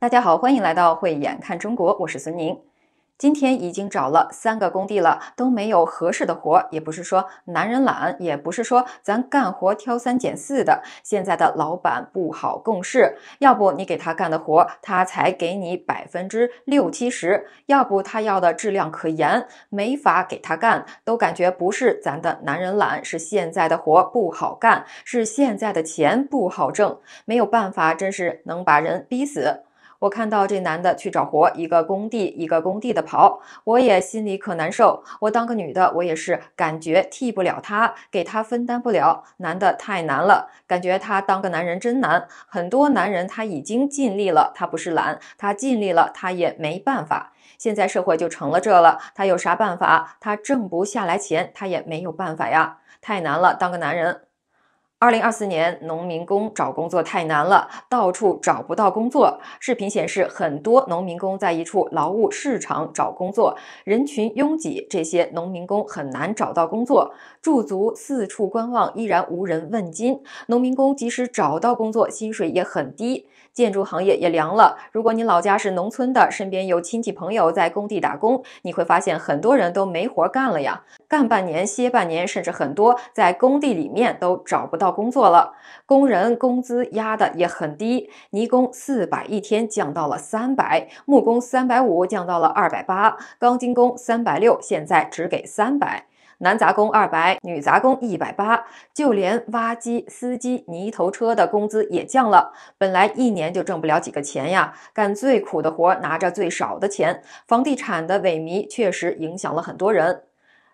大家好，欢迎来到慧眼看中国，我是孙宁。今天已经找了三个工地了，都没有合适的活。也不是说男人懒，也不是说咱干活挑三拣四的。现在的老板不好共事，要不你给他干的活，他才给你百分之六七十；要不他要的质量可严，没法给他干。都感觉不是咱的男人懒，是现在的活不好干，是现在的钱不好挣。没有办法，真是能把人逼死。我看到这男的去找活，一个工地一个工地的跑，我也心里可难受。我当个女的，我也是感觉替不了他，给他分担不了。男的太难了，感觉他当个男人真难。很多男人他已经尽力了，他不是懒，他尽力了，他也没办法。现在社会就成了这了，他有啥办法？他挣不下来钱，他也没有办法呀。太难了，当个男人。二零二四年，农民工找工作太难了，到处找不到工作。视频显示，很多农民工在一处劳务市场找工作，人群拥挤，这些农民工很难找到工作，驻足四处观望，依然无人问津。农民工即使找到工作，薪水也很低，建筑行业也凉了。如果你老家是农村的，身边有亲戚朋友在工地打工，你会发现很多人都没活干了呀，干半年歇半年，甚至很多在工地里面都找不到。工作了，工人工资压的也很低，泥工四百一天降到了三百，木工三百五降到了二百八，钢筋工三百六现在只给三百，男杂工二百，女杂工一百八，就连挖机司机、泥头车的工资也降了。本来一年就挣不了几个钱呀，干最苦的活，拿着最少的钱。房地产的萎靡确实影响了很多人。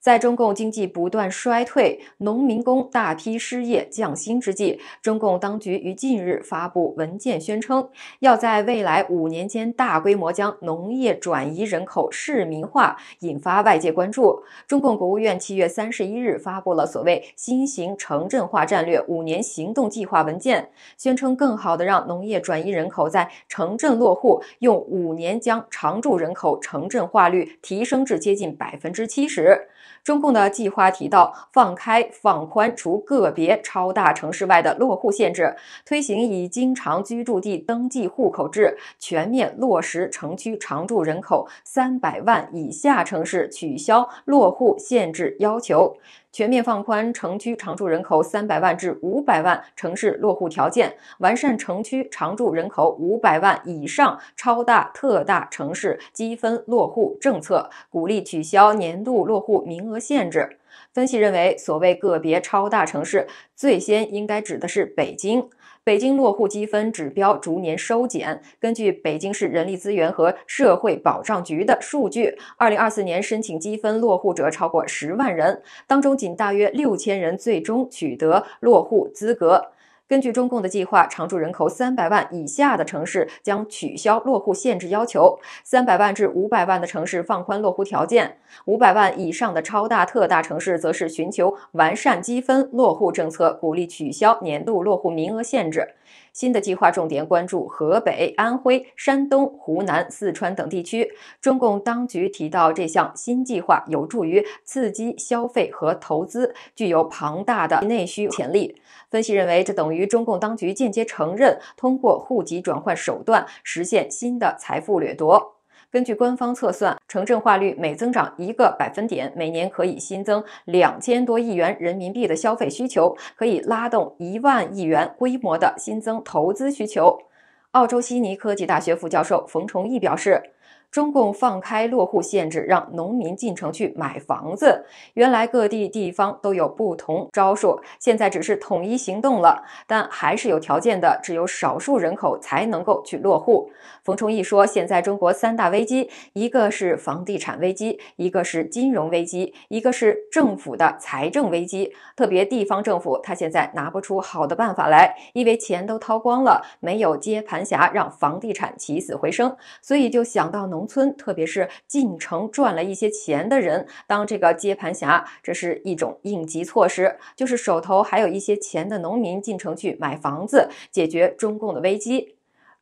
在中共经济不断衰退、农民工大批失业降薪之际，中共当局于近日发布文件，宣称要在未来五年间大规模将农业转移人口市民化，引发外界关注。中共国务院七月三十一日发布了所谓“新型城镇化战略五年行动计划”文件，宣称更好地让农业转移人口在城镇落户，用五年将常住人口城镇化率提升至接近百分之七十。中共的计划提到，放开、放宽除个别超大城市外的落户限制，推行以经常居住地登记户口制，全面落实城区常住人口三百万以下城市取消落户限制要求。全面放宽城区常住人口三百万至五百万城市落户条件，完善城区常住人口五百万以上超大特大城市积分落户政策，鼓励取消年度落户名额限制。分析认为，所谓个别超大城市，最先应该指的是北京。北京落户积分指标逐年收减。根据北京市人力资源和社会保障局的数据，二零二四年申请积分落户者超过十万人，当中仅大约六千人最终取得落户资格。根据中共的计划，常住人口三百万以下的城市将取消落户限制要求，三百万至五百万的城市放宽落户条件，五百万以上的超大特大城市则是寻求完善积分落户政策，鼓励取消年度落户名额限制。新的计划重点关注河北、安徽、山东、湖南、四川等地区。中共当局提到，这项新计划有助于刺激消费和投资，具有庞大的内需潜力。分析认为，这等于中共当局间接承认，通过户籍转换手段实现新的财富掠夺。根据官方测算，城镇化率每增长一个百分点，每年可以新增两千多亿元人民币的消费需求，可以拉动一万亿元规模的新增投资需求。澳洲悉尼科技大学副教授冯崇义表示。中共放开落户限制，让农民进城去买房子。原来各地地方都有不同招数，现在只是统一行动了，但还是有条件的，只有少数人口才能够去落户。冯崇义说：“现在中国三大危机，一个是房地产危机，一个是金融危机，一个是政府的财政危机。特别地方政府，他现在拿不出好的办法来，因为钱都掏光了，没有接盘侠让房地产起死回生，所以就想到农。”农村，特别是进城赚了一些钱的人，当这个接盘侠，这是一种应急措施，就是手头还有一些钱的农民进城去买房子，解决中共的危机。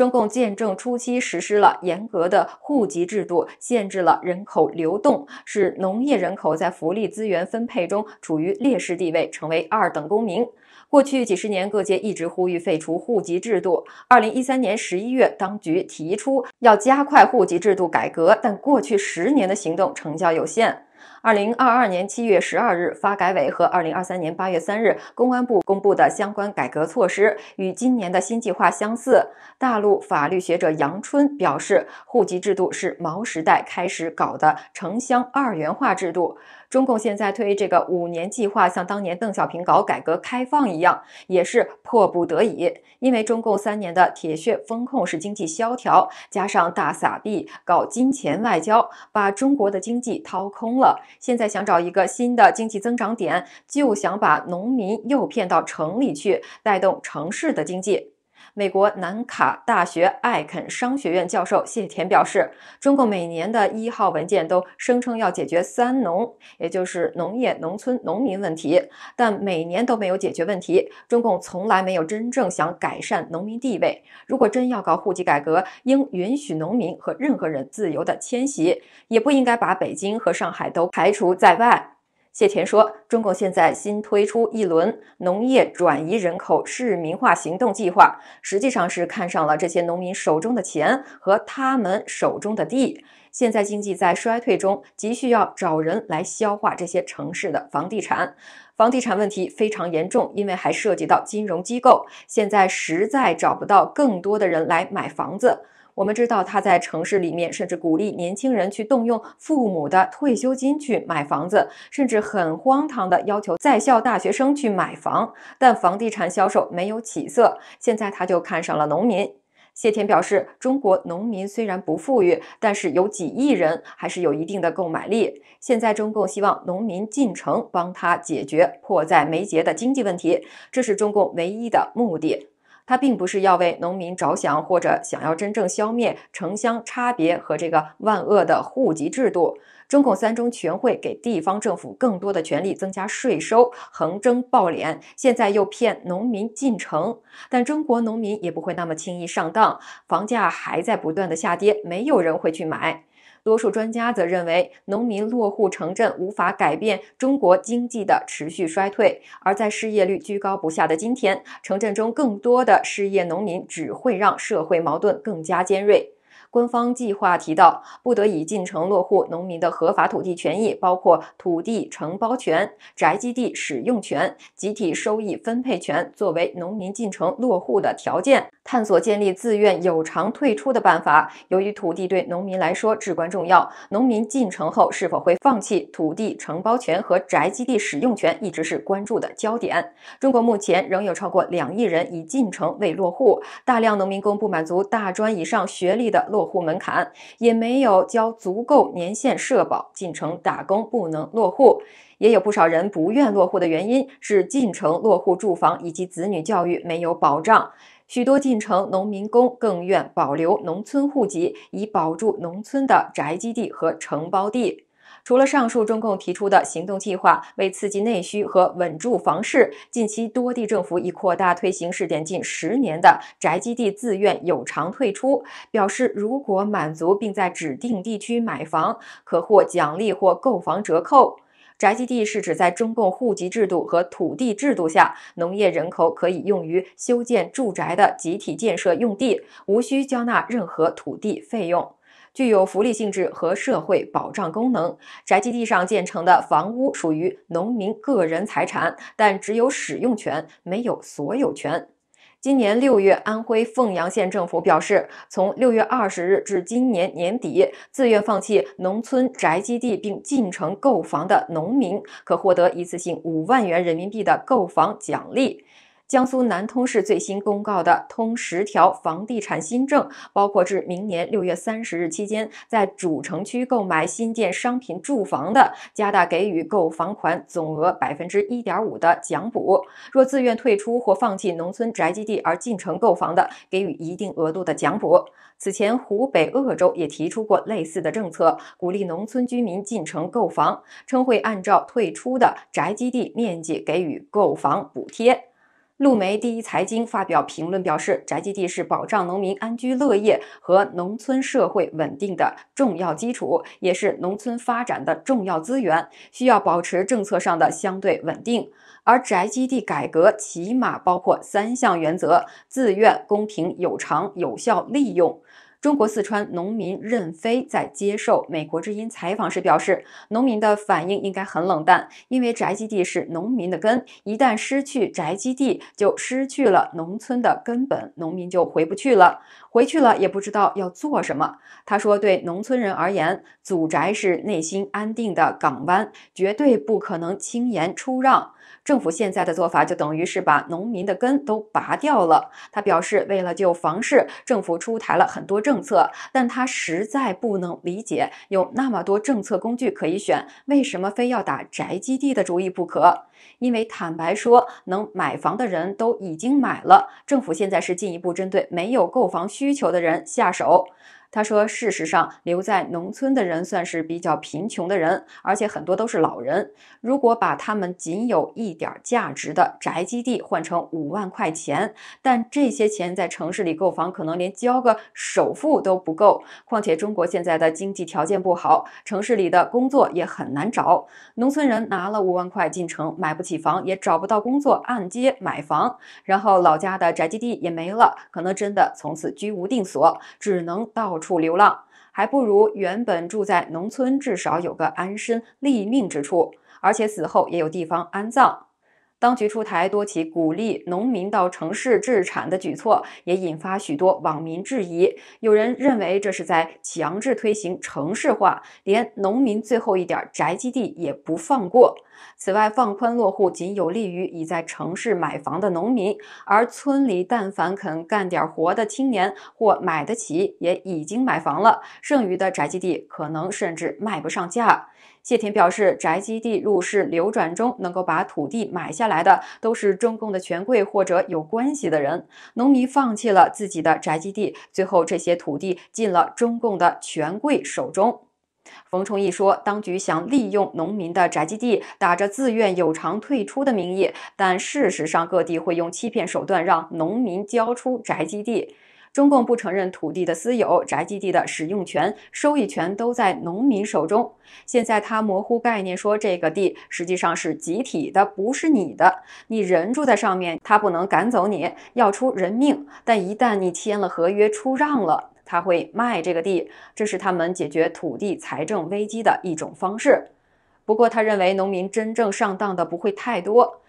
中共建政初期实施了严格的户籍制度，限制了人口流动，使农业人口在福利资源分配中处于劣势地位，成为二等公民。过去几十年，各界一直呼吁废除户籍制度。2013年11月，当局提出要加快户籍制度改革，但过去十年的行动成效有限。二零二二年七月十二日，发改委和二零二三年八月三日公安部公布的相关改革措施与今年的新计划相似。大陆法律学者杨春表示，户籍制度是毛时代开始搞的城乡二元化制度。中共现在推这个五年计划，像当年邓小平搞改革开放一样，也是迫不得已。因为中共三年的铁血风控是经济萧条，加上大撒币搞金钱外交，把中国的经济掏空了。现在想找一个新的经济增长点，就想把农民诱骗到城里去，带动城市的经济。美国南卡大学艾肯商学院教授谢田表示，中共每年的一号文件都声称要解决“三农”，也就是农业农村农民问题，但每年都没有解决问题。中共从来没有真正想改善农民地位。如果真要搞户籍改革，应允许农民和任何人自由的迁徙，也不应该把北京和上海都排除在外。谢田说：“中共现在新推出一轮农业转移人口市民化行动计划，实际上是看上了这些农民手中的钱和他们手中的地。现在经济在衰退中，急需要找人来消化这些城市的房地产。房地产问题非常严重，因为还涉及到金融机构。现在实在找不到更多的人来买房子。”我们知道他在城市里面，甚至鼓励年轻人去动用父母的退休金去买房子，甚至很荒唐的要求在校大学生去买房。但房地产销售没有起色，现在他就看上了农民。谢天表示，中国农民虽然不富裕，但是有几亿人还是有一定的购买力。现在中共希望农民进城，帮他解决迫在眉睫的经济问题，这是中共唯一的目的。他并不是要为农民着想，或者想要真正消灭城乡差别和这个万恶的户籍制度。中共三中全会给地方政府更多的权利，增加税收，横征暴敛，现在又骗农民进城。但中国农民也不会那么轻易上当，房价还在不断的下跌，没有人会去买。多数专家则认为，农民落户城镇无法改变中国经济的持续衰退。而在失业率居高不下的今天，城镇中更多的失业农民只会让社会矛盾更加尖锐。官方计划提到，不得已进城落户农民的合法土地权益，包括土地承包权、宅基地使用权、集体收益分配权，作为农民进城落户的条件。探索建立自愿有偿退出的办法。由于土地对农民来说至关重要，农民进城后是否会放弃土地承包权和宅基地使用权，一直是关注的焦点。中国目前仍有超过两亿人已进城未落户，大量农民工不满足大专以上学历的落户门槛，也没有交足够年限社保，进城打工不能落户。也有不少人不愿落户的原因是进城落户住房以及子女教育没有保障。许多进城农民工更愿保留农村户籍，以保住农村的宅基地和承包地。除了上述中共提出的行动计划，为刺激内需和稳住房市，近期多地政府已扩大推行试点近十年的宅基地自愿有偿退出，表示如果满足并在指定地区买房，可获奖励或购房折扣。宅基地是指在中共户籍制度和土地制度下，农业人口可以用于修建住宅的集体建设用地，无需交纳任何土地费用，具有福利性质和社会保障功能。宅基地上建成的房屋属于农民个人财产，但只有使用权，没有所有权。今年六月，安徽凤阳县政府表示，从六月二十日至今年年底，自愿放弃农村宅基地并进城购房的农民，可获得一次性五万元人民币的购房奖励。江苏南通市最新公告的“通十条”房地产新政，包括至明年六月三十日期间，在主城区购买新建商品住房的，加大给予购房款总额百分之一点五的奖补；若自愿退出或放弃农村宅基地而进城购房的，给予一定额度的奖补。此前，湖北鄂州也提出过类似的政策，鼓励农村居民进城购房，称会按照退出的宅基地面积给予购房补贴。路媒第一财经发表评论表示，宅基地是保障农民安居乐业和农村社会稳定的重要基础，也是农村发展的重要资源，需要保持政策上的相对稳定。而宅基地改革起码包括三项原则：自愿、公平、有偿、有效利用。中国四川农民任飞在接受《美国之音》采访时表示，农民的反应应该很冷淡，因为宅基地是农民的根，一旦失去宅基地，就失去了农村的根本，农民就回不去了。回去了也不知道要做什么。他说，对农村人而言，祖宅是内心安定的港湾，绝对不可能轻言出让。政府现在的做法就等于是把农民的根都拔掉了。他表示，为了救房市，政府出台了很多政策，但他实在不能理解，有那么多政策工具可以选，为什么非要打宅基地的主意不可？因为坦白说，能买房的人都已经买了，政府现在是进一步针对没有购房需求的人下手。他说：“事实上，留在农村的人算是比较贫穷的人，而且很多都是老人。如果把他们仅有一点价值的宅基地换成五万块钱，但这些钱在城市里购房，可能连交个首付都不够。况且中国现在的经济条件不好，城市里的工作也很难找。农村人拿了五万块进城，买不起房，也找不到工作，按揭买房，然后老家的宅基地也没了，可能真的从此居无定所，只能到。”处流浪，还不如原本住在农村，至少有个安身立命之处，而且死后也有地方安葬。当局出台多起鼓励农民到城市置产的举措，也引发许多网民质疑。有人认为这是在强制推行城市化，连农民最后一点宅基地也不放过。此外，放宽落户仅有利于已在城市买房的农民，而村里但凡肯干点活的青年或买得起，也已经买房了。剩余的宅基地可能甚至卖不上价。谢田表示，宅基地入市流转中，能够把土地买下来的都是中共的权贵或者有关系的人。农民放弃了自己的宅基地，最后这些土地进了中共的权贵手中。冯崇义说，当局想利用农民的宅基地，打着自愿有偿退出的名义，但事实上各地会用欺骗手段让农民交出宅基地。中共不承认土地的私有，宅基地的使用权、收益权都在农民手中。现在他模糊概念，说这个地实际上是集体的，不是你的。你人住在上面，他不能赶走你，要出人命。但一旦你签了合约出让了。他会卖这个地，这是他们解决土地财政危机的一种方式。不过，他认为农民真正上当的不会太多。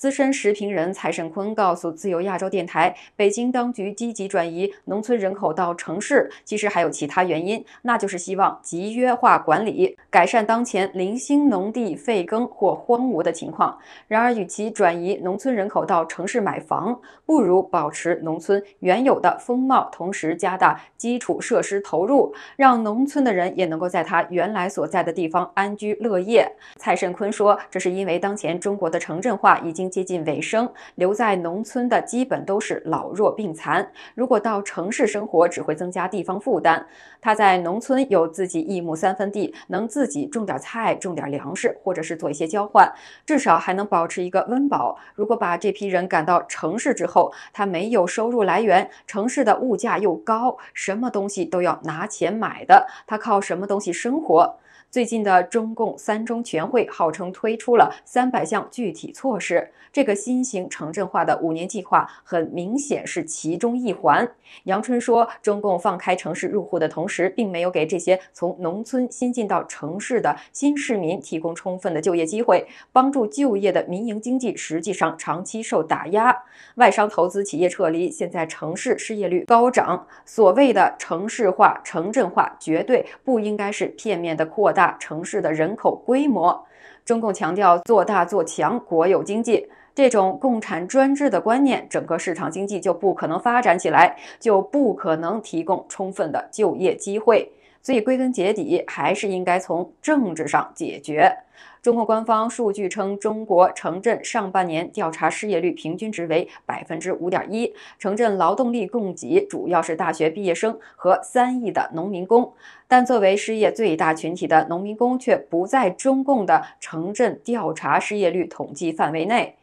资深时评人蔡甚坤告诉自由亚洲电台，北京当局积极转移农村人口到城市，其实还有其他原因，那就是希望集约化管理，改善当前零星农地废耕或荒芜的情况。然而，与其转移农村人口到城市买房，不如保持农村原有的风貌，同时加大基础设施投入，让农村的人也能够在他原来所在的地方安居乐业。蔡甚坤说，这是因为当前中国的城镇化已经。接近尾声，留在农村的基本都是老弱病残。如果到城市生活，只会增加地方负担。他在农村有自己一亩三分地，能自己种点菜、种点粮食，或者是做一些交换，至少还能保持一个温饱。如果把这批人赶到城市之后，他没有收入来源，城市的物价又高，什么东西都要拿钱买的，他靠什么东西生活？最近的中共三中全会号称推出了三百项具体措施，这个新型城镇化的五年计划很明显是其中一环。杨春说，中共放开城市入户的同时，并没有给这些从农村新进到城市的新市民提供充分的就业机会，帮助就业的民营经济实际上长期受打压，外商投资企业撤离，现在城市失业率高涨。所谓的城市化、城镇化绝对不应该是片面的扩。大城市的人口规模，中共强调做大做强国有经济，这种共产专制的观念，整个市场经济就不可能发展起来，就不可能提供充分的就业机会。所以，归根结底，还是应该从政治上解决。中国官方数据称，中国城镇上半年调查失业率平均值为百分之五点一，城镇劳动力供给主要是大学毕业生和三亿的农民工。但作为失业最大群体的农民工，却不在中共的城镇调查失业率统计范围内。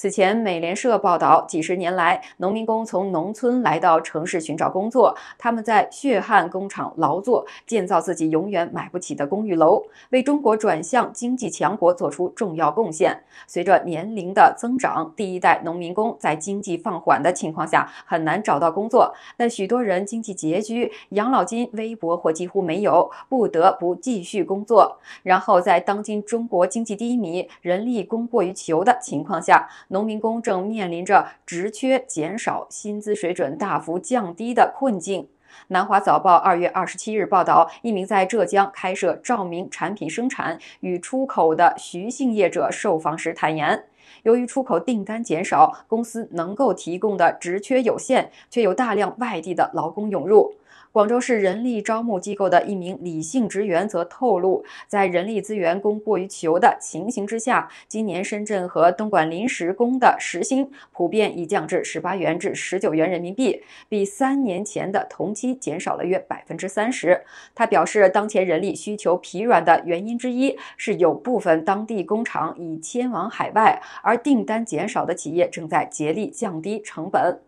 此前，美联社报道，几十年来，农民工从农村来到城市寻找工作，他们在血汗工厂劳作，建造自己永远买不起的公寓楼，为中国转向经济强国做出重要贡献。随着年龄的增长，第一代农民工在经济放缓的情况下很难找到工作，但许多人经济拮据，养老金微薄或几乎没有，不得不继续工作。然后，在当今中国经济低迷、人力供过于求的情况下，农民工正面临着职缺减少、薪资水准大幅降低的困境。南华早报二月二十七日报道，一名在浙江开设照明产品生产与出口的徐姓业者受访时坦言，由于出口订单减少，公司能够提供的职缺有限，却有大量外地的劳工涌入。广州市人力招募机构的一名李姓职员则透露，在人力资源供过于求的情形之下，今年深圳和东莞临时工的时薪普遍已降至十八元至十九元人民币，比三年前的同期减少了约百分之三十。他表示，当前人力需求疲软的原因之一是有部分当地工厂已迁往海外，而订单减少的企业正在竭力降低成本。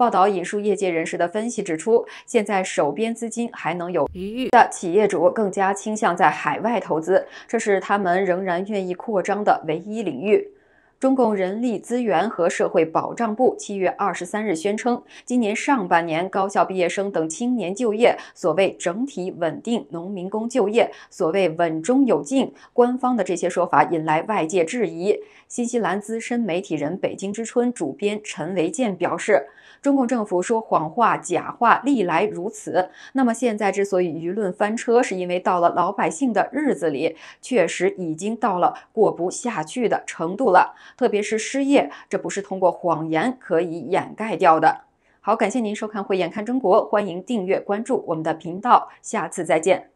报道引述业界人士的分析指出，现在手边资金还能有余裕的企业主，更加倾向在海外投资，这是他们仍然愿意扩张的唯一领域。中共人力资源和社会保障部七月二十三日宣称，今年上半年高校毕业生等青年就业所谓整体稳定，农民工就业所谓稳中有进，官方的这些说法引来外界质疑。新西兰资深媒体人《北京之春》主编陈维健表示，中共政府说谎话、假话历来如此，那么现在之所以舆论翻车，是因为到了老百姓的日子里，确实已经到了过不下去的程度了。特别是失业，这不是通过谎言可以掩盖掉的。好，感谢您收看《慧眼看中国》，欢迎订阅关注我们的频道，下次再见。